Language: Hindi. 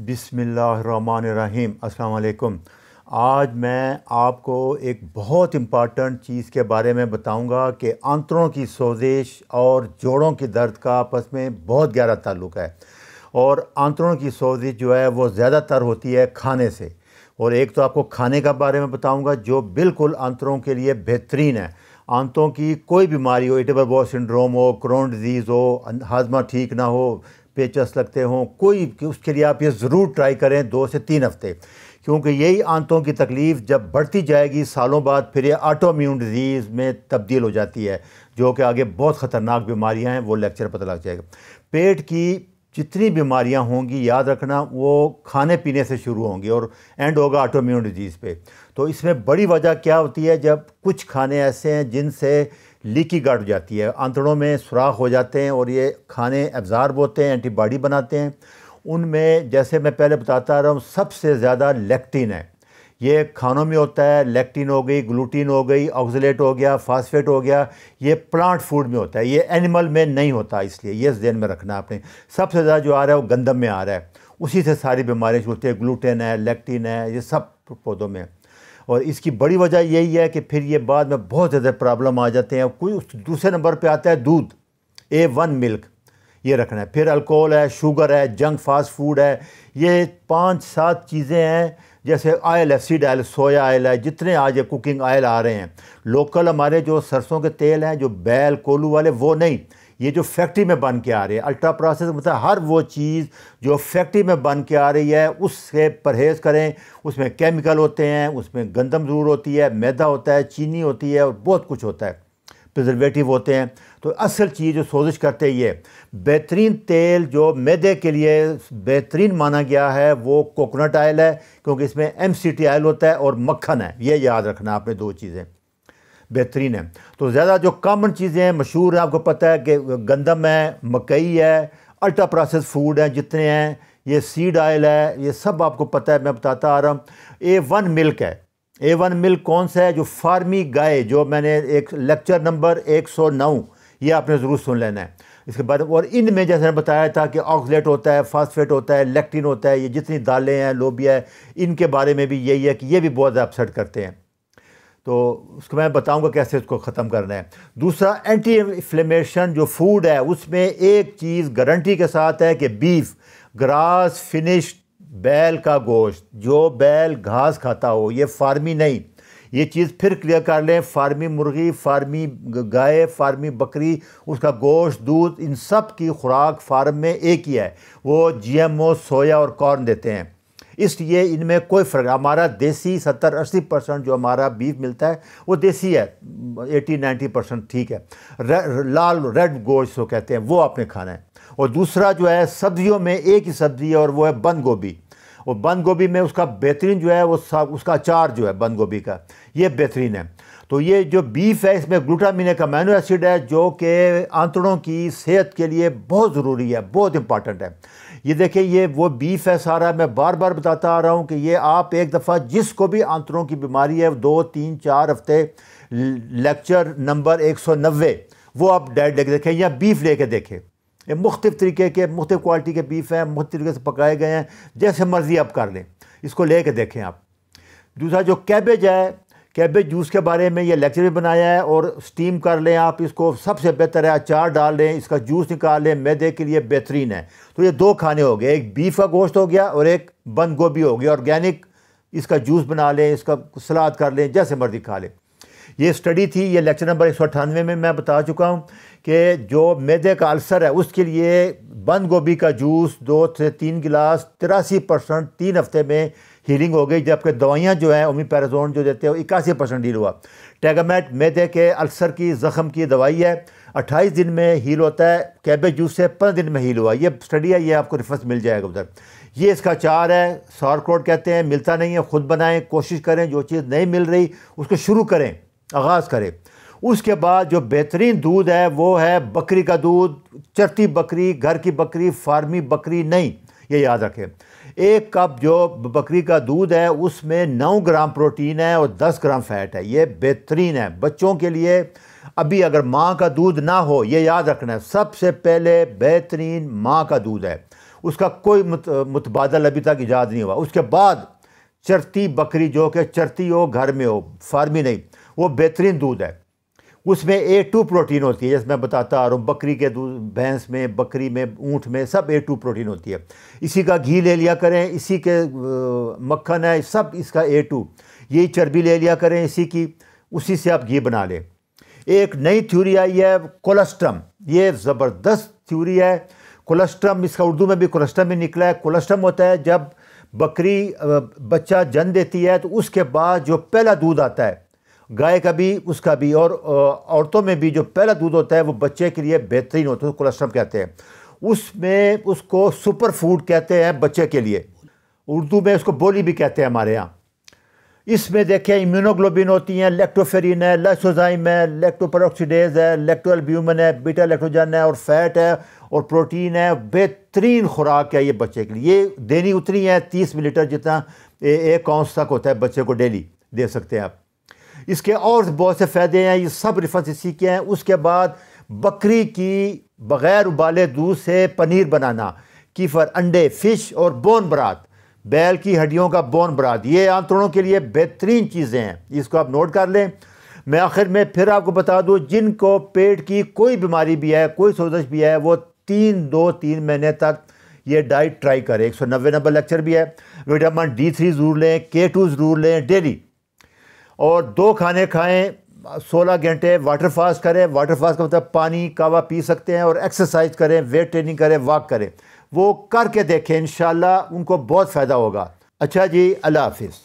बिसमीम् अलकुम आज मैं आपको एक बहुत इम्पॉर्टेंट चीज़ के बारे में बताऊंगा कि आंतरों की सोजिश और जोड़ों के दर्द का आपस में बहुत गहरा ताल्लुक़ है और आंतरों की सोजिश जो है वो ज़्यादातर होती है खाने से और एक तो आपको खाने का बारे में बताऊंगा जो बिल्कुल आंतरों के लिए बेहतरीन है आंतों की कोई बीमारी हो इटेबल बॉ सिंड्रोम हो क्रोन डिजीज़ हो हाजमा ठीक ना हो पेचस लगते हों कोई कि उसके लिए आप ये ज़रूर ट्राई करें दो से तीन हफ्ते क्योंकि यही आंतों की तकलीफ़ जब बढ़ती जाएगी सालों बाद फिर ये आटो इम्यून डिजीज़ में तब्दील हो जाती है जो कि आगे बहुत ख़तरनाक बीमारियां हैं वो लेक्चर पता लग जाएगा पेट की जितनी बीमारियां होंगी याद रखना वो खाने पीने से शुरू होंगी और एंड होगा आटो इम्यून डिजीज़ पे तो इसमें बड़ी वजह क्या होती है जब कुछ खाने ऐसे हैं जिनसे लीकी गार्ड हो जाती है आंतड़ों में सुराख हो जाते हैं और ये खाने एब्ज़ार्ब होते हैं एंटीबॉडी बनाते हैं उनमें जैसे मैं पहले बताता रहा हूँ सबसे ज़्यादा लेक्टिन है ये खानों में होता है लेक्टिन हो गई ग्लूटीन हो गई ऑक्जलेट हो गया फास्फेट हो गया ये प्लांट फूड में होता है ये एनिमल में नहीं होता इसलिए ये जहन में रखना आपने सबसे ज़्यादा जो आ रहा है वो गंदम में आ रहा है उसी से सारी बीमारियाँ होती है ग्लूटेन है लेक्टिन है ये सब पौधों में और इसकी बड़ी वजह यही है कि फिर ये बाद में बहुत ज़्यादा प्रॉब्लम आ जाते हैं कोई दूसरे नंबर पे आता है दूध ए वन मिल्क ये रखना है फिर अल्कोहल है शुगर है जंक फास्ट फूड है ये पाँच सात चीज़ें हैं जैसे आयल है सीड आयल सोया आयल है जितने आज ये कुकिंग आयल आ रहे हैं लोकल हमारे जो सरसों के तेल हैं जो बैल कोलू वाले वो नहीं ये जो फैक्ट्री में बन के आ रही है अल्ट्रा प्रोसेस मतलब हर वो चीज़ जो फैक्ट्री में बन के आ रही है उससे परहेज़ करें उसमें केमिकल होते हैं उसमें गंदम ज़रूर होती है मैदा होता है चीनी होती है और बहुत कुछ होता है प्रिजर्वेटिव होते हैं तो असल चीज़ जो सोजिश करते ये बेहतरीन तेल जो मैदे के लिए बेहतरीन माना गया है वो कोकोनट आयल है क्योंकि इसमें एम सी टी आयल होता है और मक्खन है ये याद रखना आपने दो चीज़ें बेहतरीन है तो ज़्यादा जो कॉमन चीज़ें हैं मशहूर हैं आपको पता है कि गंदम है मकई है अल्ट्रा प्रोसेस फूड हैं जितने हैं ये सीड आयल है ये सब आपको पता है मैं बताता आ रहा हूँ ए वन मिल्क है ए वन मिल्क कौन सा है जो फार्मी गाय जो मैंने एक लेक्चर नंबर एक सौ नौ ये आपने ज़रूर सुन लेना है इसके बाद और इनमें जैसे मैंने बताया था कि ऑक्सलेट होता है फास्फेट होता है लेक्टिन होता है ये जितनी दालें हैं लोबिया है इनके बारे में भी यही है कि ये भी बहुत ज़्यादा अपसेट करते हैं तो उसको मैं बताऊंगा कैसे उसको ख़त्म करना है दूसरा एंटी इन्फ्लेमेशन जो फूड है उसमें एक चीज़ गारंटी के साथ है कि बीफ ग्रास फिनिश बैल का गोश्त जो बैल घास खाता हो ये फार्मी नहीं ये चीज़ फिर क्लियर कर लें फार्मी मुर्गी फार्मी गाय फार्मी बकरी उसका गोश्त दूध इन सब की खुराक फार्म में एक ही है वो जीएमओ सोया और कॉर्न देते हैं इसलिए इनमें कोई फर्क हमारा देसी सत्तर अस्सी परसेंट जो हमारा बीफ मिलता है वो देसी है एटी नाइन्टी परसेंट ठीक है रे, लाल रेड गोश्त जो कहते हैं वो आपने खाना है और दूसरा जो है सब्जियों में एक ही सब्ज़ी है और वो है बंद गोभी और बंद गोभी में उसका बेहतरीन जो है वो उसका अचार जो है बंद गोभी का ये बेहतरीन है तो ये जो बीफ है इसमें ग्लूटामिन एक अमैनो एसिड है जो कि आंतड़ों की सेहत के लिए बहुत ज़रूरी है बहुत इंपॉर्टेंट है ये देखिए ये वो बीफ है सारा मैं बार बार बताता आ रहा हूँ कि ये आप एक दफ़ा जिसको भी आंतड़ों की बीमारी है दो तीन चार हफ्ते लेक्चर नंबर एक सौ नब्बे वो आप डाइट लेके देखें या बीफ लेके देखें ये मुख्तफ तरीके के मुख्तफ क्वालिटी के बीफ हैं मुख्त तरीके से पकाए गए हैं जैसे मर्ज़ी आप कर लें इसको ले कर देखें आप दूसरा जो कैबेज है कैबेज जूस के बारे में ये लेक्चर भी बनाया है और स्टीम कर लें आप इसको सबसे बेहतर है अचार डाल लें इसका जूस निकाल लें मैदे के लिए बेहतरीन है तो ये दो खाने हो गए एक बीफ का गोश्त हो गया और एक बंद गोभी हो गया ऑर्गेनिक इसका जूस बना लें इसका सलाद कर लें जैसे मर्ज़ी खा लें ये स्टडी थी ये लेक्चर नंबर एक सौ अट्ठानवे में मैं बता चुका हूँ कि जो मैदे का अल्सर है उसके लिए बंद गोभी का जूस दो से तीन गिलास तिरासी परसेंट तीन हफ्ते में हीलिंग हो गई जबकि दवाइयाँ जो हैं ओमीपेराजोन जो देते हैं इक्यासी परसेंट हील हुआ टैगामेट मैदे के अल्सर की ज़ख़म की दवाई है अट्ठाईस दिन में हील होता है कैबेज जूस से पंद्रह दिन में हील हुआ ये स्टडी है ये आपको रिफरेंस मिल जाएगा उधर ये इसका चार है सौर कहते हैं मिलता नहीं है ख़ुद बनाएं कोशिश करें जो चीज़ नहीं मिल रही उसको शुरू करें आगाज़ करे उसके बाद जो बेहतरीन दूध है वो है बकरी का दूध चरती बकरी घर की बकरी फार्मी बकरी नहीं ये याद रखें एक कप जो बकरी का दूध है उसमें नौ ग्राम प्रोटीन है और दस ग्राम फैट है ये बेहतरीन है बच्चों के लिए अभी अगर माँ का दूध ना हो ये याद रखना है सबसे पहले बेहतरीन माँ का दूध है उसका कोई मुत, मुतबादल अभी तक इजाद नहीं हुआ उसके बाद चरती बकरी जो कि चरती हो घर में हो फार्मी नहीं वो बेहतरीन दूध है उसमें ए टू प्रोटीन होती है जैसे मैं बताता आ रहा हूँ बकरी के दूध भैंस में बकरी में ऊँट में सब ए टू प्रोटीन होती है इसी का घी ले लिया करें इसी के मक्खन है सब इसका ए टू यही चर्बी ले लिया करें इसी की उसी से आप घी बना लें एक नई थ्योरी आई है कोलेस्ट्रम ये ज़बरदस्त थ्योरी है कोलेस्ट्रम इसका उर्दू में भी कोलेस्ट्रम ही निकला है कोलेस्ट्रम होता है जब बकरी बच्चा जन्म देती है तो उसके बाद जो पहला दूध आता है गाय का भी उसका भी और औरतों में भी जो पहला दूध होता है वो बच्चे के लिए बेहतरीन होता है उसको कोलेस्ट्रम कहते हैं उसमें उसको सुपर फूड कहते हैं बच्चे के लिए उर्दू में उसको बोली भी कहते हैं हमारे यहाँ इसमें देखें इम्यूनोग्लोबिन होती हैं लेक्टोफेरिन है लेक्सोजाइम है लेक्टोपरऑक्सीडेज है लेक्टोअल्ब्यूमन है बीटा लेक्टोजन है और फैट है और प्रोटीन है बेहतरीन खुराक है ये बच्चे के लिए ये देनी उतनी है तीस मिलीटर जितना एक औंस तक होता है बच्चे को डेली दे सकते हैं आप इसके और बहुत से फ़ायदे हैं ये सब रिफत इसी के हैं उसके बाद बकरी की बग़ैर उबाले दूध से पनीर बनाना कीफर अंडे फ़िश और बोन बरात बैल की हड्डियों का बोन बरात ये आंतड़ों के लिए बेहतरीन चीज़ें हैं इसको आप नोट कर लें मैं आखिर में फिर आपको बता दूँ जिनको पेट की कोई बीमारी भी है कोई सोजश भी है वो तीन दो तीन महीने तक ये डाइट ट्राई करें एक सौ नब्बे नंबर लेक्चर भी है विटामिन डी थ्री ज़रूर लें के टू ज़रूर लें डेली और दो खाने खाएं सोलह घंटे वाटर फास्ट करें वाटर फास्ट का मतलब पानी कावा पी सकते हैं और एक्सरसाइज करें वेट ट्रेनिंग करें वॉक करें वो करके देखें इन उनको बहुत फ़ायदा होगा अच्छा जी अल्लाह हाफिज़